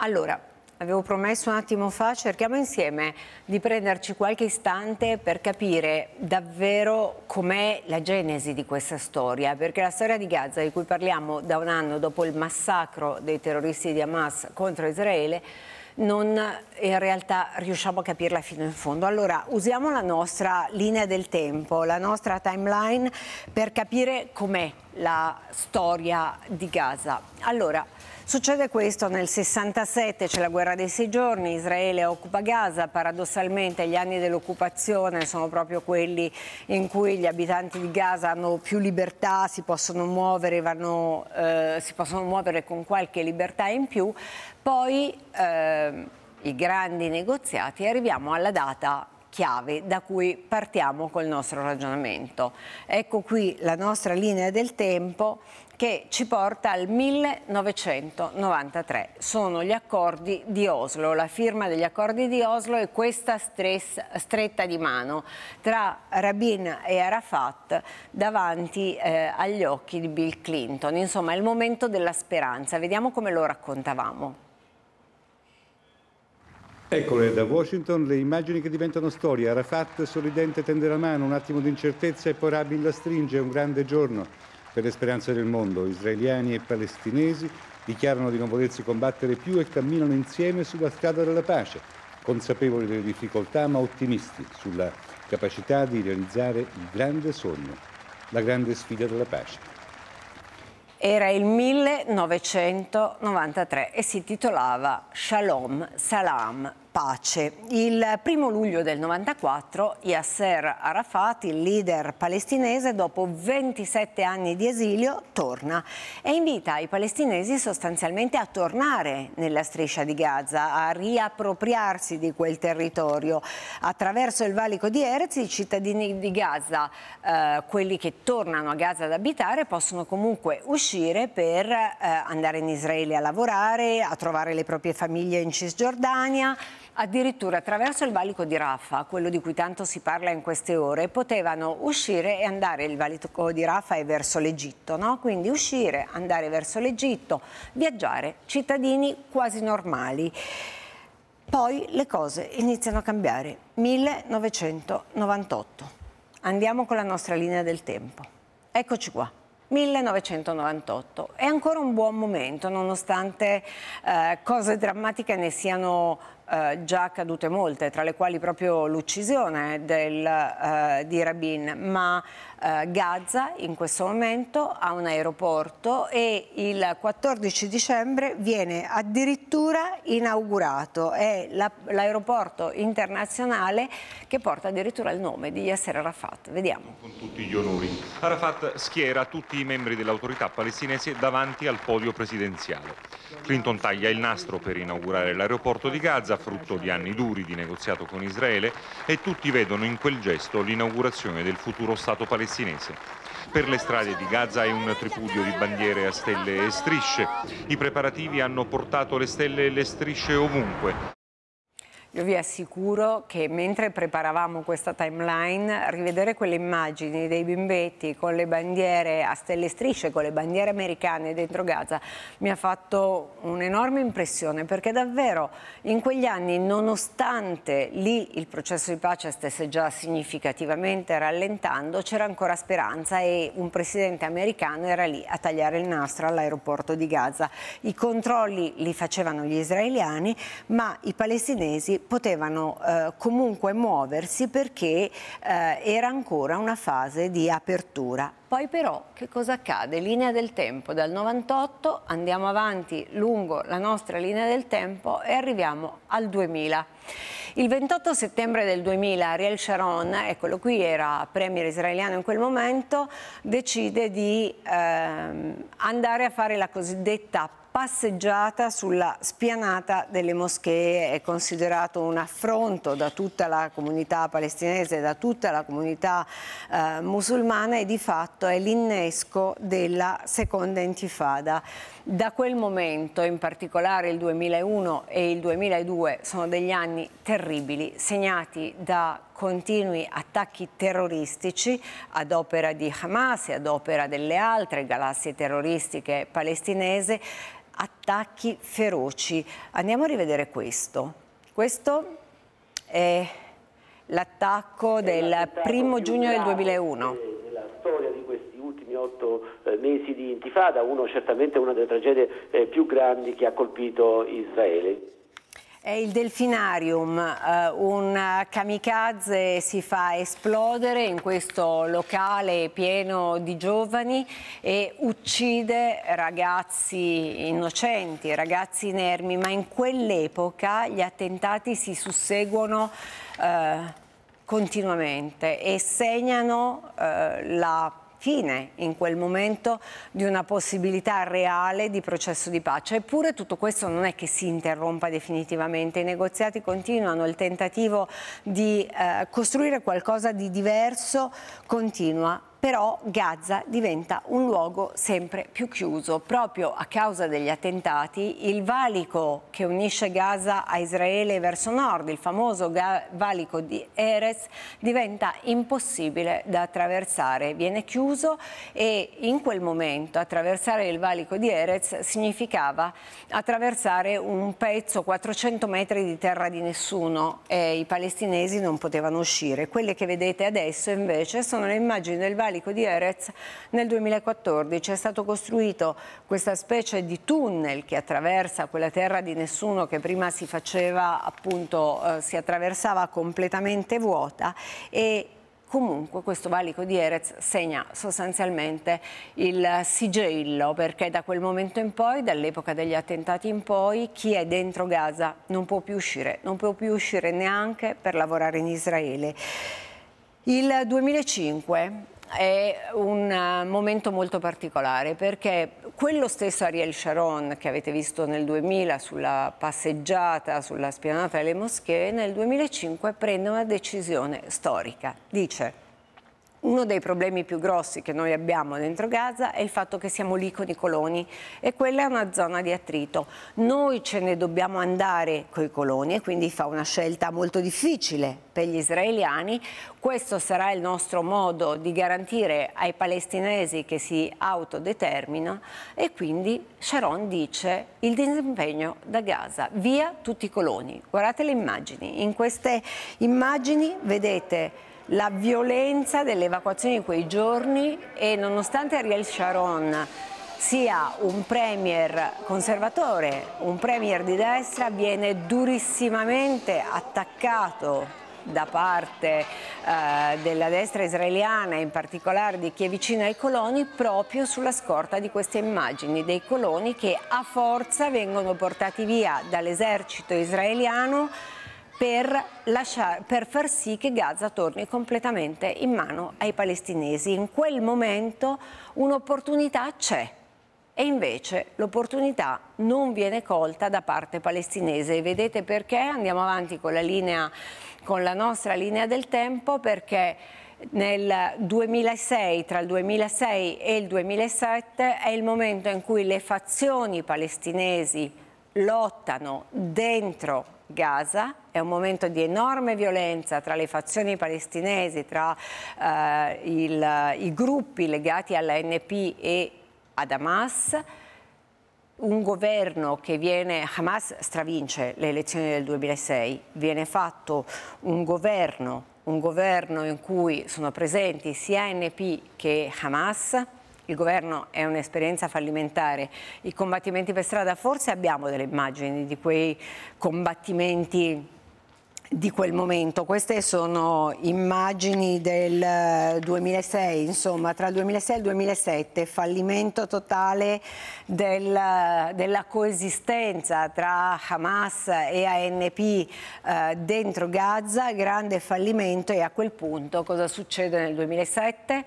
Allora, avevo promesso un attimo fa, cerchiamo insieme di prenderci qualche istante per capire davvero com'è la genesi di questa storia, perché la storia di Gaza di cui parliamo da un anno dopo il massacro dei terroristi di Hamas contro Israele non in realtà riusciamo a capirla fino in fondo. Allora usiamo la nostra linea del tempo, la nostra timeline per capire com'è la storia di Gaza. Allora, Succede questo nel 67, c'è la guerra dei sei giorni, Israele occupa Gaza, paradossalmente gli anni dell'occupazione sono proprio quelli in cui gli abitanti di Gaza hanno più libertà, si possono muovere, vanno, eh, si possono muovere con qualche libertà in più, poi eh, i grandi negoziati, arriviamo alla data chiave da cui partiamo col nostro ragionamento. Ecco qui la nostra linea del tempo che ci porta al 1993. Sono gli accordi di Oslo, la firma degli accordi di Oslo e questa stress, stretta di mano tra Rabin e Arafat davanti eh, agli occhi di Bill Clinton. Insomma, è il momento della speranza. Vediamo come lo raccontavamo. Eccole da Washington le immagini che diventano storia. Arafat sorridente tende la mano, un attimo di incertezza e poi Rabin la stringe. È un grande giorno per le speranze del mondo. Israeliani e palestinesi dichiarano di non volersi combattere più e camminano insieme sulla strada della pace, consapevoli delle difficoltà ma ottimisti sulla capacità di realizzare il grande sogno, la grande sfida della pace. Era il 1993 e si titolava Shalom Salam pace. Il primo luglio del 94 Yasser Arafat, il leader palestinese, dopo 27 anni di esilio, torna e invita i palestinesi sostanzialmente a tornare nella striscia di Gaza, a riappropriarsi di quel territorio. Attraverso il valico di Erez i cittadini di Gaza, eh, quelli che tornano a Gaza ad abitare, possono comunque uscire per eh, andare in Israele a lavorare, a trovare le proprie famiglie in Cisgiordania, Addirittura attraverso il valico di Rafa, quello di cui tanto si parla in queste ore, potevano uscire e andare, il valico di Raffa è verso l'Egitto, no? quindi uscire, andare verso l'Egitto, viaggiare, cittadini quasi normali. Poi le cose iniziano a cambiare. 1998. Andiamo con la nostra linea del tempo. Eccoci qua. 1998. È ancora un buon momento, nonostante eh, cose drammatiche ne siano eh, già accadute molte, tra le quali proprio l'uccisione eh, di Rabin, ma eh, Gaza in questo momento ha un aeroporto e il 14 dicembre viene addirittura inaugurato, è l'aeroporto internazionale che porta addirittura il nome di Yasser Arafat. Vediamo. Con tutti gli onori. Arafat schiera tutti i membri dell'autorità palestinese davanti al podio presidenziale. Clinton taglia il nastro per inaugurare l'aeroporto di Gaza, frutto di anni duri di negoziato con Israele e tutti vedono in quel gesto l'inaugurazione del futuro Stato palestinese. Per le strade di Gaza è un tripudio di bandiere a stelle e strisce. I preparativi hanno portato le stelle e le strisce ovunque. Io vi assicuro che mentre preparavamo questa timeline, rivedere quelle immagini dei bimbetti con le bandiere a stelle e strisce, con le bandiere americane dentro Gaza, mi ha fatto un'enorme impressione perché davvero in quegli anni, nonostante lì il processo di pace stesse già significativamente rallentando, c'era ancora speranza e un presidente americano era lì a tagliare il nastro all'aeroporto di Gaza. I controlli li facevano gli israeliani, ma i palestinesi potevano eh, comunque muoversi perché eh, era ancora una fase di apertura. Poi però che cosa accade? Linea del tempo, dal 98 andiamo avanti lungo la nostra linea del tempo e arriviamo al 2000. Il 28 settembre del 2000 Ariel Sharon, eccolo qui, era premier israeliano in quel momento, decide di ehm, andare a fare la cosiddetta passeggiata sulla spianata delle moschee è considerato un affronto da tutta la comunità palestinese, da tutta la comunità eh, musulmana e di fatto è l'innesco della seconda intifada. Da quel momento, in particolare il 2001 e il 2002, sono degli anni terribili, segnati da continui attacchi terroristici ad opera di Hamas e ad opera delle altre galassie terroristiche palestinese attacchi feroci. Andiamo a rivedere questo. Questo è l'attacco del primo giugno del 2001. Nella storia di questi ultimi otto eh, mesi di intifada, uno certamente una delle tragedie eh, più grandi che ha colpito Israele. È il delfinarium, eh, un kamikaze si fa esplodere in questo locale pieno di giovani e uccide ragazzi innocenti, ragazzi inermi, ma in quell'epoca gli attentati si susseguono eh, continuamente e segnano eh, la fine in quel momento di una possibilità reale di processo di pace. Eppure tutto questo non è che si interrompa definitivamente, i negoziati continuano, il tentativo di eh, costruire qualcosa di diverso continua però Gaza diventa un luogo sempre più chiuso. Proprio a causa degli attentati, il valico che unisce Gaza a Israele verso nord, il famoso valico di Erez, diventa impossibile da attraversare. Viene chiuso e in quel momento attraversare il valico di Erez significava attraversare un pezzo 400 metri di terra di nessuno e i palestinesi non potevano uscire. Quelle che vedete adesso invece sono le immagini del valico idraulico di Erez nel 2014. È stato costruito questa specie di tunnel che attraversa quella terra di nessuno che prima si faceva appunto, eh, si attraversava completamente vuota e comunque questo valico di Erez segna sostanzialmente il sigillo perché da quel momento in poi, dall'epoca degli attentati in poi, chi è dentro Gaza non può più uscire, non può più uscire neanche per lavorare in Israele. Il 2005 è un eh, momento molto particolare perché quello stesso Ariel Sharon che avete visto nel 2000 sulla passeggiata sulla spianata delle moschee nel 2005 prende una decisione storica. Dice uno dei problemi più grossi che noi abbiamo dentro Gaza è il fatto che siamo lì con i coloni e quella è una zona di attrito. Noi ce ne dobbiamo andare con i coloni e quindi fa una scelta molto difficile per gli israeliani. Questo sarà il nostro modo di garantire ai palestinesi che si autodeterminano e quindi Sharon dice il disimpegno da Gaza, via tutti i coloni. Guardate le immagini, in queste immagini vedete la violenza delle evacuazioni di quei giorni e nonostante Ariel Sharon sia un premier conservatore, un premier di destra, viene durissimamente attaccato da parte eh, della destra israeliana, in particolare di chi è vicino ai coloni, proprio sulla scorta di queste immagini dei coloni che a forza vengono portati via dall'esercito israeliano per, lasciar, per far sì che Gaza torni completamente in mano ai palestinesi. In quel momento un'opportunità c'è e invece l'opportunità non viene colta da parte palestinese. Vedete perché? Andiamo avanti con la, linea, con la nostra linea del tempo perché nel 2006, tra il 2006 e il 2007 è il momento in cui le fazioni palestinesi lottano dentro Gaza, è un momento di enorme violenza tra le fazioni palestinesi, tra eh, il, i gruppi legati all'ANP e ad Hamas, un governo che viene, Hamas stravince le elezioni del 2006, viene fatto un governo, un governo in cui sono presenti sia ANP che Hamas, il governo è un'esperienza fallimentare. I combattimenti per strada, forse abbiamo delle immagini di quei combattimenti di quel momento. Queste sono immagini del 2006, eh, insomma, tra il 2006 e il 2007, fallimento totale del, eh, della coesistenza tra Hamas e ANP eh, dentro Gaza, grande fallimento e a quel punto cosa succede nel 2007?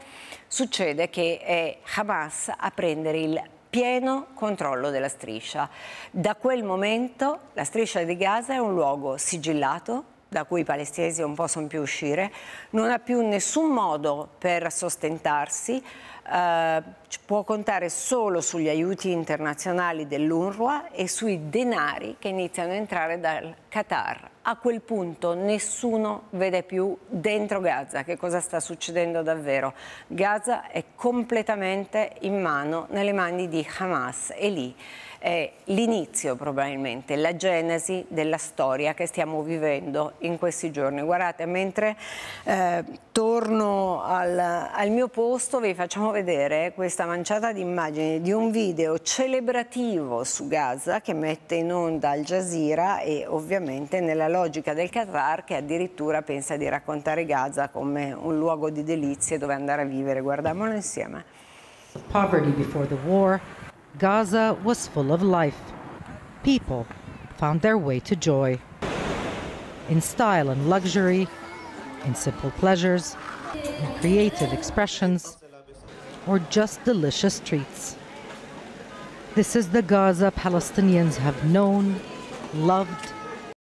Succede che è eh, Hamas a prendere il pieno controllo della striscia. Da quel momento la striscia di Gaza è un luogo sigillato, da cui i palestinesi non possono più uscire, non ha più nessun modo per sostentarsi, eh, può contare solo sugli aiuti internazionali dell'UNRWA e sui denari che iniziano a entrare dal Qatar. A quel punto nessuno vede più dentro Gaza che cosa sta succedendo davvero. Gaza è completamente in mano, nelle mani di Hamas e lì è l'inizio probabilmente, la genesi della storia che stiamo vivendo in questi giorni. Guardate, mentre eh, torno al, al mio posto vi facciamo vedere questa manciata di immagini di un video celebrativo su Gaza che mette in onda Al Jazeera e ovviamente nella logica del Qatar che addirittura pensa di raccontare Gaza come un luogo di delizie dove andare a vivere. Guardiamolo insieme. Poverty before the war, Gaza was full of life. People found their way to joy. In style and luxury, in simple pleasures, in creative expressions, or just delicious treats. This is the Gaza Palestinians have known, loved,